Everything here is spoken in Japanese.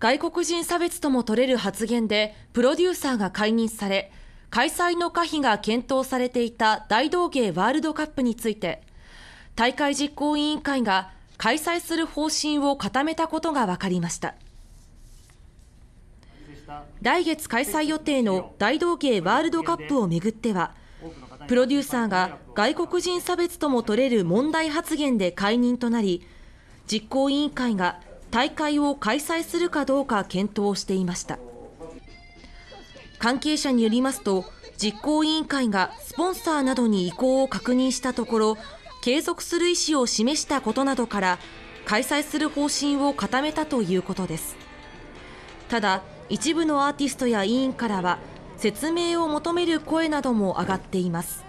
外国人差別とも取れる発言でプロデューサーが解任され開催の可否が検討されていた大道芸ワールドカップについて大会実行委員会が開催する方針を固めたことが分かりました来月開催予定の大道芸ワールドカップをめぐってはプロデューサーが外国人差別とも取れる問題発言で解任となり実行委員会が大会を開催するかどうか検討していました関係者によりますと実行委員会がスポンサーなどに意向を確認したところ継続する意思を示したことなどから開催する方針を固めたということですただ一部のアーティストや委員からは説明を求める声なども上がっています